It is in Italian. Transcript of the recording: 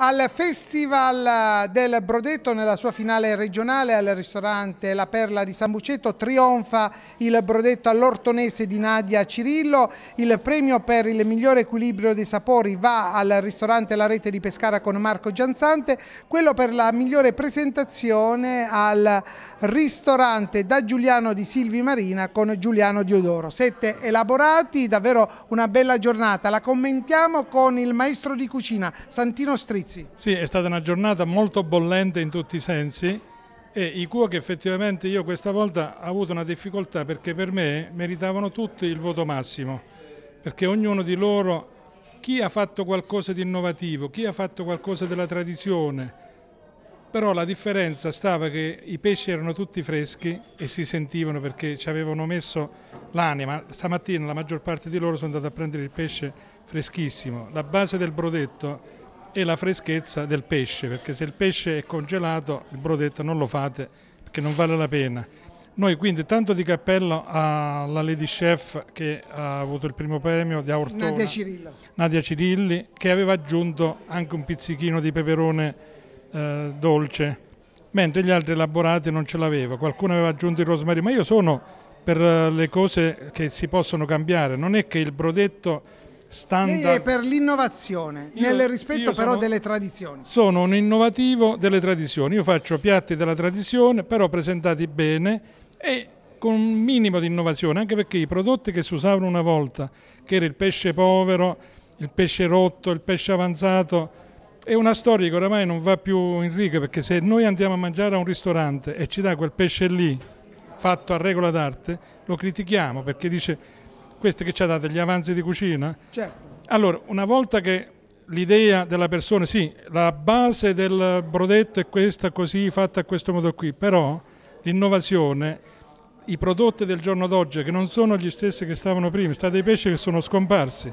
Al Festival eh, del Brodetto nella sua finale regionale al ristorante La Perla di San Buceto trionfa il Brodetto all'ortonese di Nadia Cirillo, il premio per il migliore equilibrio dei sapori va al ristorante La Rete di Pescara con Marco Gianzante, quello per la migliore presentazione al ristorante da Giuliano di Silvi Marina con Giuliano Diodoro. Sette elaborati, davvero una bella giornata, la commentiamo con il maestro di cucina Santino Strizzi. Pizzi. Sì, è stata una giornata molto bollente in tutti i sensi e i cuochi effettivamente io questa volta ho avuto una difficoltà perché per me meritavano tutti il voto massimo, perché ognuno di loro, chi ha fatto qualcosa di innovativo, chi ha fatto qualcosa della tradizione, però la differenza stava che i pesci erano tutti freschi e si sentivano perché ci avevano messo l'anima. Stamattina la maggior parte di loro sono andati a prendere il pesce freschissimo. La base del brodetto e la freschezza del pesce, perché se il pesce è congelato il brodetto non lo fate perché non vale la pena. Noi quindi tanto di cappello alla Lady Chef che ha avuto il primo premio di Aortona, Nadia, Cirillo. Nadia Cirilli, che aveva aggiunto anche un pizzichino di peperone eh, dolce, mentre gli altri elaborati non ce l'aveva, qualcuno aveva aggiunto il rosmarino, ma io sono per eh, le cose che si possono cambiare, non è che il brodetto standard. Lei è per l'innovazione, nel rispetto però delle tradizioni. Sono un innovativo delle tradizioni, io faccio piatti della tradizione, però presentati bene e con un minimo di innovazione, anche perché i prodotti che si usavano una volta, che era il pesce povero, il pesce rotto, il pesce avanzato, è una storia che oramai non va più in riga, perché se noi andiamo a mangiare a un ristorante e ci dà quel pesce lì, fatto a regola d'arte, lo critichiamo perché dice queste che ci ha dato gli avanzi di cucina? Certo. Allora, una volta che l'idea della persona, sì, la base del brodetto è questa così, fatta a questo modo qui, però l'innovazione, i prodotti del giorno d'oggi che non sono gli stessi che stavano prima, sta dei pesci che sono scomparsi.